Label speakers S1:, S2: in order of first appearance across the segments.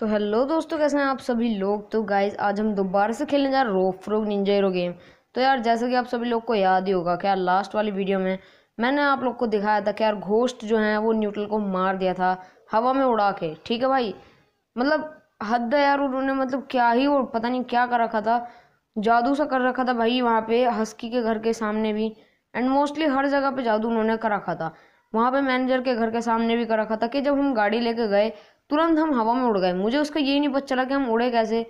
S1: तो हेलो दोस्तों कैसे हैं आप सभी लोग तो गाइज आज हम दोबारा से खेलने जा रहे रो फ्रोग निंजा हीरो गेम तो यार जैसे कि आप सभी लोग को याद ही होगा क्या लास्ट वाली वीडियो में मैंने आप लोग को दिखाया था कि यार घोष्ट जो है वो न्यूट्रल को मार दिया था हवा में उड़ा के ठीक है भाई मतलब हद है यार उन्होंने मतलब क्या ही और पता नहीं क्या कर रखा था जादू सा कर रखा था भाई वहाँ पे हस्की के घर के सामने भी एंड मोस्टली हर जगह पे जादू उन्होंने कर रखा था वहाँ पे मैनेजर के घर के सामने भी कर रखा था कि जब हम गाड़ी लेके गए तुरंत हम हवा में उड़ गए मुझे उसका ये नहीं पता चला कि हम उड़े कैसे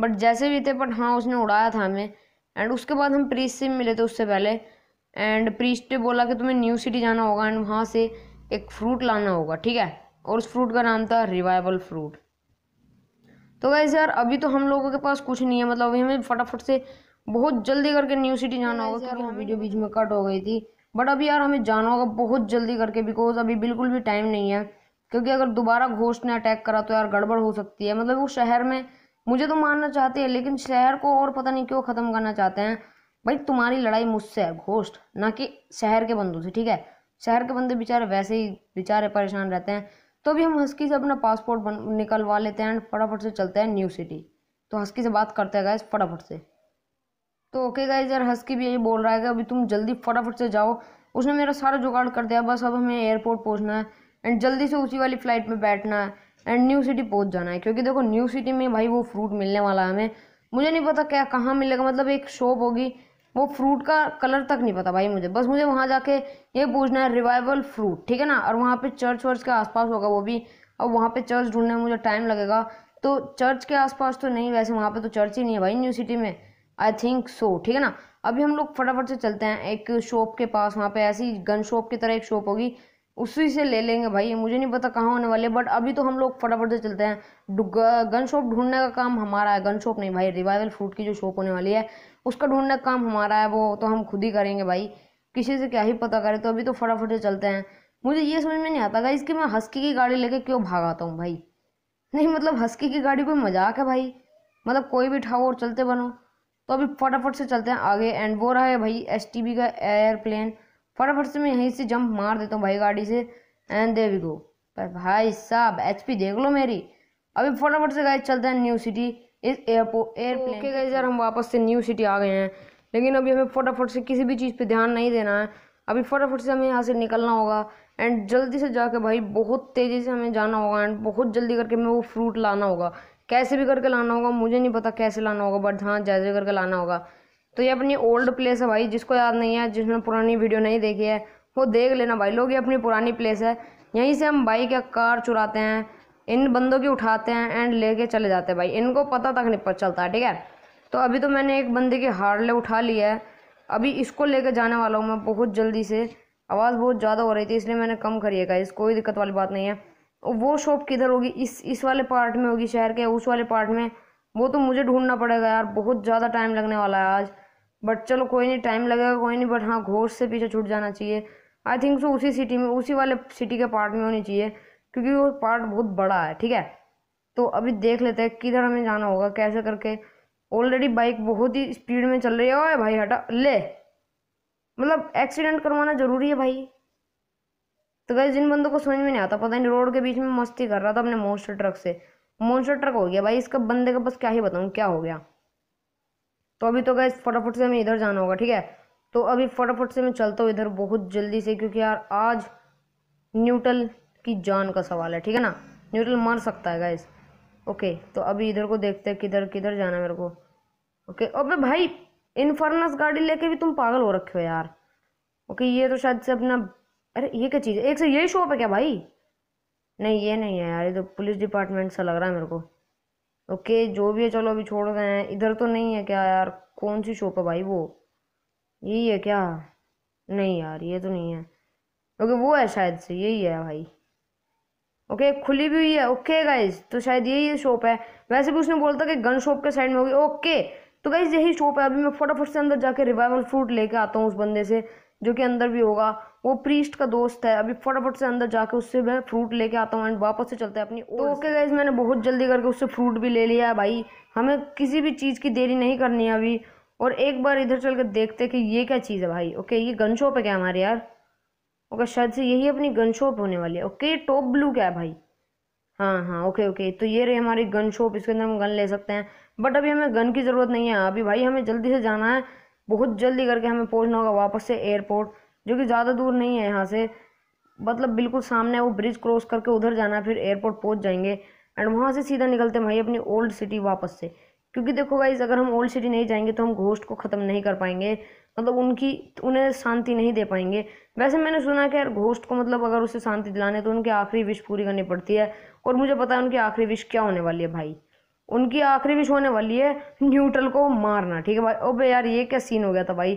S1: बट जैसे भी थे बट हाँ उसने उड़ाया था हमें एंड उसके बाद हम प्रीस से मिले थे उससे पहले एंड प्रीस्ट ने बोला कि तुम्हें न्यू सिटी जाना होगा एंड वहाँ से एक फ्रूट लाना होगा ठीक है और उस फ्रूट का नाम था रिवाइवल फ्रूट तो गैस यार अभी तो हम लोगों के पास कुछ नहीं है मतलब अभी हमें फटाफट से बहुत जल्दी करके न्यू सिटी जाना तो होगा क्योंकि हम वीडियो बीच में कट हो गई थी बट अभी यार हमें जाना होगा बहुत जल्दी करके बिकॉज अभी बिल्कुल भी टाइम नहीं है क्योंकि अगर दोबारा घोष ने अटैक करा तो यार गड़बड़ हो सकती है मतलब वो शहर में मुझे तो मानना चाहते हैं लेकिन शहर को और पता नहीं क्यों ख़त्म करना चाहते हैं भाई तुम्हारी लड़ाई मुझसे है घोष्ट ना कि शहर के बंदों से ठीक है शहर के बंदे बेचारे वैसे ही बेचारे परेशान रहते हैं तो भी हम हस्की से अपना पासपोर्ट निकलवा लेते हैं फटाफट से चलते हैं न्यू सिटी तो हस्की से बात करते हैं गाइज फटाफट से तो ओके गाइज यार हस्की भी यही बोल रहा है कि अभी तुम जल्दी फटाफट से जाओ उसने मेरा सारा जुगाड़ कर दिया बस अब हमें एयरपोर्ट पहुँचना है एंड जल्दी से उसी वाली फ़्लाइट में बैठना है एंड न्यू सिटी पहुंच जाना है क्योंकि देखो न्यू सिटी में भाई वो फ्रूट मिलने वाला है हमें मुझे नहीं पता क्या कहाँ मिलेगा मतलब एक शॉप होगी वो फ्रूट का कलर तक नहीं पता भाई मुझे बस मुझे वहाँ जाके ये पूछना है रिवाइवल फ्रूट ठीक है ना और वहाँ पे चर्च वर्च के आसपास होगा वो भी और वहाँ पे चर्च ढूंढने में मुझे टाइम लगेगा तो चर्च के आसपास तो नहीं वैसे वहाँ पे तो चर्च ही नहीं है भाई न्यू सिटी में आई थिंक सो ठीक है ना अभी हम लोग फटाफट से चलते हैं एक शॉप के पास वहाँ पर ऐसी गन शॉप की तरह एक शॉप होगी उसी से ले लेंगे भाई मुझे नहीं पता कहाँ होने वाले बट अभी तो हम लोग फटाफट से चलते हैं गन शॉप ढूंढने का काम हमारा है गन शॉप नहीं भाई रिवाइवल फ्रूट की जो शॉप होने वाली है उसका ढूंढने का काम हमारा है वो तो हम खुद ही करेंगे भाई किसी से क्या ही पता करें तो अभी तो फटाफट से चलते हैं मुझे ये समझ में नहीं आता था इसकी मैं हस्की की गाड़ी लेके क्यों भागाता हूँ भाई नहीं मतलब हस्की की गाड़ी कोई मजाक है भाई मतलब कोई भी उठाओ और चलते बनो तो अभी फटाफट से चलते हैं आगे एंड वो रहा है भाई एस का एयरप्लेन फटाफट से मैं यहीं से जंप मार देता हूँ भाई गाड़ी से एंड देवी गो पर भाई साहब एच देख लो मेरी अभी फटाफट से गाइज चलते हैं न्यू सिटी इस एयरपोर्ट एयरपोर्ट के गए यार हम वापस से न्यू सिटी आ गए हैं लेकिन अभी हमें फटाफट से किसी भी चीज़ पे ध्यान नहीं देना है अभी फटाफट से हमें यहाँ से निकलना होगा एंड जल्दी से जाके भाई बहुत तेज़ी से हमें जाना होगा एंड बहुत जल्दी करके हमें वो फ्रूट लाना होगा कैसे भी करके लाना होगा मुझे नहीं पता कैसे लाना होगा बट हाँ जैसे करके लाना होगा तो ये अपनी ओल्ड प्लेस है भाई जिसको याद नहीं है जिसने पुरानी वीडियो नहीं देखी है वो देख लेना भाई लोग ये अपनी पुरानी प्लेस है यहीं से हम बाइक या कार चुराते हैं इन बंदों की उठाते हैं एंड लेके चले जाते हैं भाई इनको पता तक नहीं चलता ठीक है तो अभी तो मैंने एक बंदे की हार्ले उठा लिया है अभी इसको लेके जाने वाला हूँ मैं बहुत जल्दी से आवाज़ बहुत ज़्यादा हो रही थी इसलिए मैंने कम करिए गाइस कोई दिक्कत वाली बात नहीं है वो शॉप किधर होगी इस इस वाले पार्ट में होगी शहर के उस वाले पार्ट में वो तो मुझे ढूंढना पड़ेगा यार बहुत ज़्यादा टाइम लगने वाला है आज बट चलो कोई नहीं टाइम लगेगा कोई नहीं बट हाँ घोष से पीछे छूट जाना चाहिए आई थिंक सो उसी सिटी में उसी वाले सिटी के पार्ट में होनी चाहिए क्योंकि वो पार्ट बहुत बड़ा है ठीक है तो अभी देख लेते हैं किधर हमें जाना होगा कैसे करके ऑलरेडी बाइक बहुत ही स्पीड में चल रही है भाई हटा ले मतलब एक्सीडेंट करवाना ज़रूरी है भाई तो गए जिन बंदों को समझ में नहीं आता पता नहीं रोड के बीच में मस्ती कर रहा था अपने मोस्टर ट्रक से मोस्टर ट्रक हो गया भाई इसका बंदे का बस क्या ही बताऊँ क्या हो गया तो अभी तो गए फटाफट से हमें इधर जाना होगा ठीक है तो अभी फटाफट से मैं चलता हूँ इधर बहुत जल्दी से क्योंकि यार आज न्यूटल की जान का सवाल है ठीक है ना न्यूटल मर सकता है गैस ओके तो अभी इधर को देखते हैं किधर किधर जाना है मेरे को ओके अबे भाई इनफर्नस गाड़ी लेके भी तुम पागल हो रखे हो यार ओके ये तो शायद से अपना अरे ये क्या चीज़ है एक से यही शॉप है क्या भाई नहीं ये नहीं है यार ये तो पुलिस डिपार्टमेंट सा लग रहा है मेरे को ओके जो भी है चलो अभी छोड़ रहे हैं इधर तो नहीं है क्या यार कौन सी शॉप है भाई वो यही है क्या नहीं यार ये तो नहीं है ओके वो है शायद से यही है भाई ओके खुली भी हुई है ओके गाइज तो शायद यही शॉप है वैसे भी उसने बोलता कि गन शॉप के साइड में होगी ओके तो गाइज यही शॉप है अभी मैं फटाफट से अंदर जाके रिवाइवल फ्रूट लेके आता हूँ उस बंदे से जो कि अंदर भी होगा वो प्रीस्ट का दोस्त है अभी फटाफट से अंदर जाके उससे मैं फ्रूट लेके आता हूँ एंड वापस से चलते हैं अपनी तो ओके गाइज मैंने बहुत जल्दी करके उससे फ्रूट भी ले लिया है भाई हमें किसी भी चीज़ की देरी नहीं करनी है अभी और एक बार इधर चल कर देखते कि ये क्या चीज़ है भाई ओके ये गन शॉप है क्या हमारे यार ओके शायद से यही अपनी गन शॉप होने वाली है ओके टॉप ब्लू क्या है भाई हाँ हाँ ओके ओके तो ये रही हमारी गन शॉप इसके अंदर हम गन ले सकते हैं बट अभी हमें गन की ज़रूरत नहीं है अभी भाई हमें जल्दी से जाना है बहुत जल्दी करके हमें पहुंचना होगा वापस से एयरपोर्ट जो कि ज़्यादा दूर नहीं है यहाँ से मतलब बिल्कुल सामने वो ब्रिज क्रॉस करके उधर जाना है फिर एयरपोर्ट पहुँच जाएंगे एंड वहाँ से सीधा निकलते हैं भाई अपनी ओल्ड सिटी वापस से क्योंकि देखो भाई अगर हम ओल्ड सिटी नहीं जाएंगे तो हम घोष्ट को ख़त्म नहीं कर पाएंगे मतलब उनकी उन्हें शांति नहीं दे पाएंगे वैसे मैंने सुना कि यार घोष्ट को मतलब अगर उसे शांति दिलाने तो उनकी आखिरी विश पूरी करनी पड़ती है और मुझे पता है उनकी आखिरी विश क्या होने वाली है भाई उनकी आखिरी विश होने वाली है न्यूट्रल को मारना ठीक है भाई ओबे यार ये क्या सीन हो गया था भाई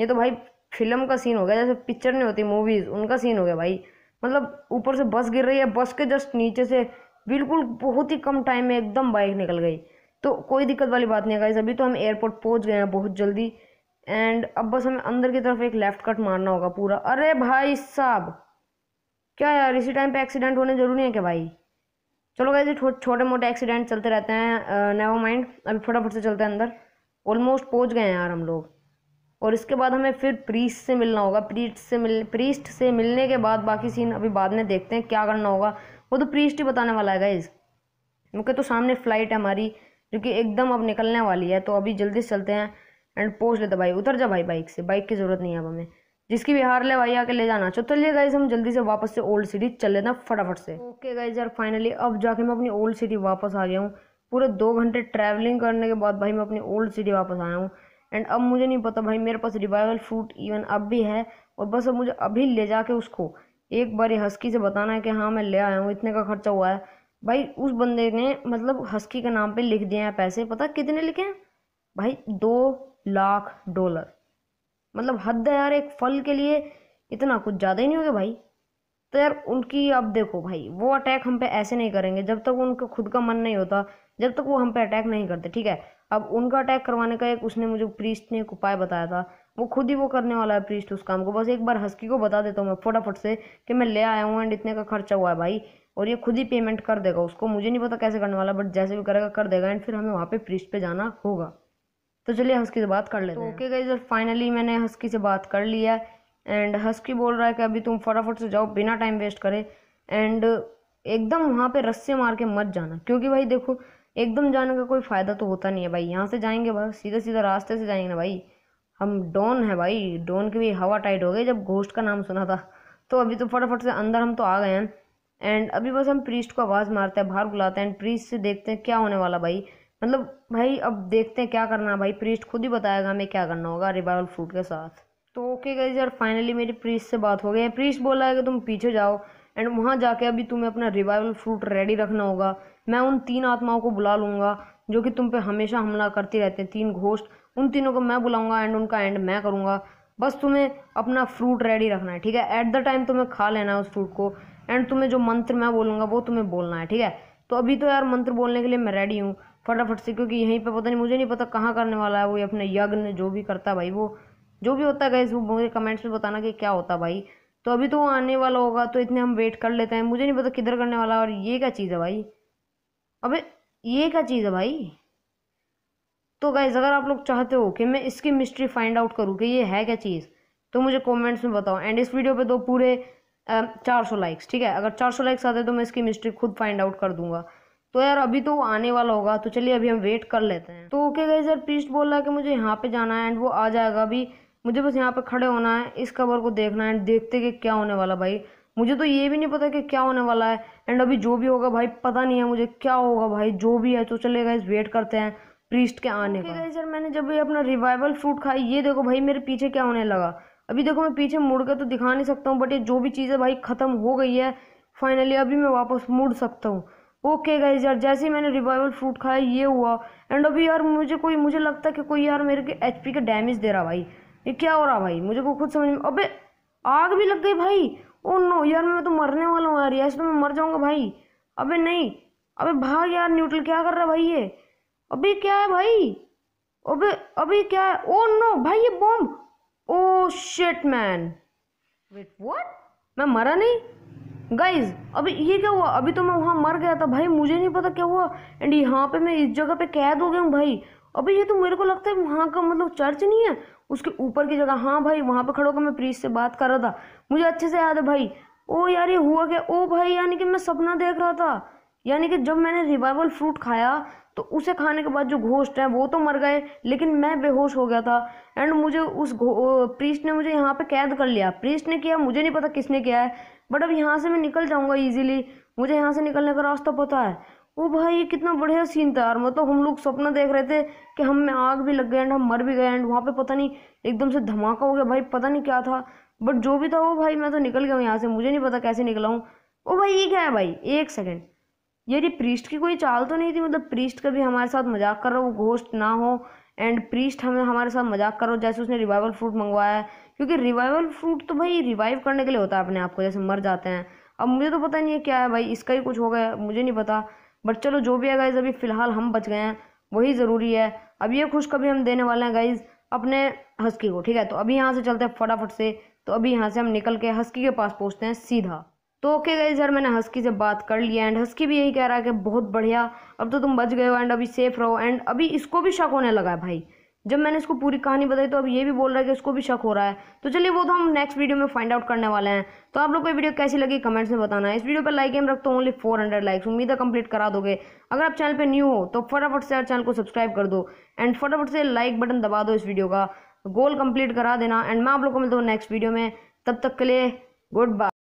S1: ये तो भाई फिल्म का सीन हो गया जैसे पिक्चर नहीं होती मूवीज़ उनका सीन हो गया भाई मतलब ऊपर से बस गिर रही है बस के जस्ट नीचे से बिल्कुल बहुत ही कम टाइम में एकदम बाइक निकल गई तो कोई दिक्कत वाली बात नहीं है अभी तो हम एयरपोर्ट पहुंच गए हैं बहुत जल्दी एंड अब बस हमें अंदर की तरफ एक लेफ़्ट कट मारना होगा पूरा अरे भाई साहब क्या यार इसी टाइम पे एक्सीडेंट होने ज़रूरी है क्या भाई चलो कैसे छो, छोटे मोटे एक्सीडेंट चलते रहते हैं नेवर माइंड अभी फटाफट से चलते हैं अंदर ऑलमोस्ट पहुंच गए हैं यार हम लोग और इसके बाद हमें फिर प्रीस्ट से मिलना होगा प्रीस्ट से मिल प्रीस्ट से मिलने के बाद बाकी सीन अभी बाद में देखते हैं क्या करना होगा वो तो प्रीस्ट ही बताने वाला है गाइज क्योंकि तो सामने फ़्लाइट है हमारी जो कि एकदम अब निकलने वाली है तो अभी जल्दी से चलते हैं एंड पहुँच लेते भाई उतर जा भाई बाइक से बाइक की ज़रूरत नहीं है अब हमें जिसकी भी हार ले भाई आके ले जाना चो चलिए गाइज हम जल्दी से वापस से ओल्ड सिटी चल लेना फटाफट से ओके गाइज यार फाइनली अब जाके मैं अपनी ओल्ड सिटी वापस आ गया हूँ पूरे दो घंटे ट्रैवलिंग करने के बाद भाई मैं अपनी ओल्ड सिटी वापस आया हूँ एंड अब मुझे नहीं पता भाई मेरे पास रिवाइवल फ्रूट इवन अब भी है और बस अब मुझे अभी ले जाके उसको एक बार हस्की से बताना है कि हाँ मैं ले आया हूँ इतने का खर्चा हुआ है भाई उस बंदे ने मतलब हस्की के नाम पर लिख दिए हैं पैसे पता कितने लिखे हैं भाई दो लाख डॉलर मतलब हद है यार एक फल के लिए इतना कुछ ज़्यादा ही नहीं हो गया भाई तो यार उनकी आप देखो भाई वो अटैक हम पे ऐसे नहीं करेंगे जब तक उनका खुद का मन नहीं होता जब तक वो हम पे अटैक नहीं करते ठीक है अब उनका अटैक करवाने का एक उसने मुझे प्रीस्ट ने एक उपाय बताया था वो खुद ही वो करने वाला है प्रीस्ट उस काम को बस एक बार हस्की को बता देता हूँ मैं फटाफट से कि मैं ले आया हूँ एंड इतने का खर्चा हुआ है भाई और ये खुद ही पेमेंट कर देगा उसको मुझे नहीं पता कैसे करने वाला बट जैसे भी करेगा कर देगा एंड फिर हमें वहाँ पे प्रीस्ट पे जाना होगा तो चलिए हस्की से बात कर लेते तो हैं ओके गई जब फाइनली मैंने हस्की से बात कर लिया एंड हस्की बोल रहा है कि अभी तुम फटाफट से जाओ बिना टाइम वेस्ट करे एंड एकदम वहाँ पे रस्से मार के मत जाना क्योंकि भाई देखो एकदम जाने का कोई फ़ायदा तो होता नहीं है भाई यहाँ से जाएंगे बस सीधे सीधे रास्ते से जाएंगे ना भाई हम डोन है भाई डोन की भी हवा टाइट हो गई जब घोष्ट का नाम सुना था तो अभी तो फटाफट से अंदर हम तो आ गए हैं एंड अभी बस हम प्रीस्ट को आवाज़ मारते हैं बाहर बुलाते हैं एंड प्रीस्ट से देखते हैं क्या होने वाला भाई मतलब भाई अब देखते हैं क्या करना है भाई प्रीस्ट खुद ही बताएगा हमें क्या करना होगा रिवाइवल फ्रूट के साथ तो ओके गई यार फाइनली मेरी प्रीस्ट से बात हो गई है प्रीस्ट बोला है कि तुम पीछे जाओ एंड वहाँ जाके अभी तुम्हें अपना रिवाइवल फ्रूट रेडी रखना होगा मैं उन तीन आत्माओं को बुला लूँगा जो कि तुम पे हमेशा हमला करती रहते हैं तीन घोष्ट उन तीनों को मैं बुलाऊँगा एंड उनका एंड मैं करूँगा बस तुम्हें अपना फ्रूट रेडी रखना है ठीक है एट द टाइम तुम्हें खा लेना है उस फ्रूट को एंड तुम्हें जो मंत्र मैं बोलूँगा वो तुम्हें बोलना है ठीक है तो अभी तो यार मंत्र बोलने के लिए मैं रेडी हूँ फटाफट से क्योंकि यहीं पे पता नहीं मुझे नहीं पता कहाँ करने वाला है वो अपने यज्ञ जो भी करता भाई वो जो भी होता है गैस वो मुझे कमेंट्स में बताना कि क्या होता भाई तो अभी तो वो आने वाला होगा तो इतने हम वेट कर लेते हैं मुझे नहीं पता किधर करने वाला और ये क्या चीज़ है भाई अबे ये क्या चीज़ है भाई तो गैस अगर आप लोग चाहते हो कि मैं इसकी मिस्ट्री फाइंड आउट करूँ कि ये है क्या चीज़ तो मुझे कमेंट्स में बताओ एंड इस वीडियो पे दो पूरे चार सौ लाइक्स ठीक है अगर चार सौ लाइक्स आते तो मैं इसकी मिस्ट्री खुद फाइंड आउट कर दूंगा तो यार अभी तो आने वाला होगा तो चलिए अभी हम वेट कर लेते हैं तो ओके गई सर प्रीस्ट बोल रहा है कि मुझे यहाँ पे जाना है एंड वो आ जाएगा अभी मुझे बस यहाँ पे खड़े होना है इस खबर को देखना है एंड देखते कि क्या होने वाला भाई मुझे तो ये भी नहीं पता कि क्या होने वाला है एंड अभी जो भी होगा भाई पता नहीं है मुझे क्या होगा भाई जो भी है तो चले गाइज वेट करते हैं प्रीस्ट के आने का सर मैंने जब ये अपना रिवाइवल फ्रूट खाई ये देखो भाई मेरे पीछे क्या होने लगा अभी देखो मैं पीछे मुड़ के तो दिखा नहीं सकता हूँ बट ये जो भी चीज़ है भाई ख़त्म हो गई है फाइनली अभी मैं वापस मुड़ सकता हूँ ओके गाइज यार जैसे ही मैंने रिवाइवल फ्रूट खाया ये हुआ एंड अभी यार मुझे कोई मुझे लगता है कि कोई यार मेरे के एच का डैमेज दे रहा भाई ये क्या हो रहा भाई मुझे को खुद समझ में अबे आग भी लग गई भाई ओ oh नो यार मैं तो मरने वाला हूँ यार ऐसे तो मैं मर जाऊँगा भाई अबे नहीं अबे भाग यार न्यूट्रल क्या कर रहा भाई ये अभी क्या है भाई अबे अभी क्या है ओ oh नो भाई ये bomb oh shit man wait what मैं मरा नहीं गाइज अभी ये क्या हुआ अभी तो मैं वहाँ मर गया था भाई मुझे नहीं पता क्या हुआ एंड यहाँ पे मैं इस जगह पे कैद हो गया हूँ भाई अभी ये तो मेरे को लगता है वहाँ का मतलब चर्च नहीं है उसके ऊपर की जगह हाँ भाई वहाँ पे खड़ो होकर मैं प्रीस से बात कर रहा था मुझे अच्छे से याद है भाई ओ यार ये हुआ क्या ओ भाई यानी कि मैं सपना देख रहा था यानी कि जब मैंने रिवाइवल फ्रूट खाया तो उसे खाने के बाद जो घोष्ट हैं वो तो मर गए लेकिन मैं बेहोश हो गया था एंड मुझे उस प्रीस्ट ने मुझे यहाँ पे कैद कर लिया प्रीस्ट ने किया मुझे नहीं पता किसने किया है बट अब यहाँ से मैं निकल जाऊँगा ईजिली मुझे यहाँ से निकलने का रास्ता पता है वो भाई ये कितना बढ़िया सीन था यार मतलब हम लोग सपना देख रहे थे कि हम में आग भी लग गए एंड हम मर भी गए एंड वहाँ पे पता नहीं एकदम से धमाका हो गया भाई पता नहीं क्या था बट जो भी था वो भाई मैं तो निकल गया हूँ यहाँ से मुझे नहीं पता कैसे निकला हूँ वो भाई ये क्या है भाई एक सेकेंड यार ये प्रीस्ट की कोई चाल तो नहीं थी मतलब प्रीस्ट का भी हमारे साथ मजाक कर रहा हो वो घोष्ट ना हो एंड प्रीस्ट हमें हमारे साथ मजाक करो जैसे उसने रिवाइवल फ्रूट मंगवाया है क्योंकि रिवाइवल फ्रूट तो भाई रिवाइव करने के लिए होता है अपने आप को जैसे मर जाते हैं अब मुझे तो पता नहीं है क्या है भाई इसका ही कुछ हो गया मुझे नहीं पता बट चलो जो भी है गाइज़ अभी फ़िलहाल हम बच गए हैं वही ज़रूरी है अब ये खुशखबरी हम देने वाले हैं गाइज़ अपने हस्की को ठीक है तो अभी यहाँ से चलते हैं फटाफट से तो अभी यहाँ से हम निकल के हस्की के पास पहुँचते हैं सीधा तो ओके गई सर मैंने हस्की से बात कर लिया एंड हस्की भी यही कह रहा है कि बहुत बढ़िया अब तो तुम बच गए हो एंड अभी सेफ रहो एंड अभी इसको भी शक होने लगा है भाई जब मैंने इसको पूरी कहानी बताई तो अब ये भी बोल रहा है कि उसको भी शक हो रहा है तो चलिए वो तो हम नेक्स्ट वीडियो में फाइंड आउट करने वाले हैं तो आप लोग को वीडियो कैसी लगी कमेंट्स में बताना है इस वीडियो पर लाइक एम रखते हो ओनली फोर हंड्रेड लाइक्स उम्मीद है कंप्लीट करा दोगे अगर आप चैनल पर न्यू हो तो फटाफट से चैनल को सब्सक्राइब कर दो एंड फटाफट से लाइक बटन दबा दो इस वीडियो का गोल कंप्लीट करा देना एंड मैं आप लोग को मिलता हूँ नेक्स्ट वीडियो में तब तक के लिए गुड बाय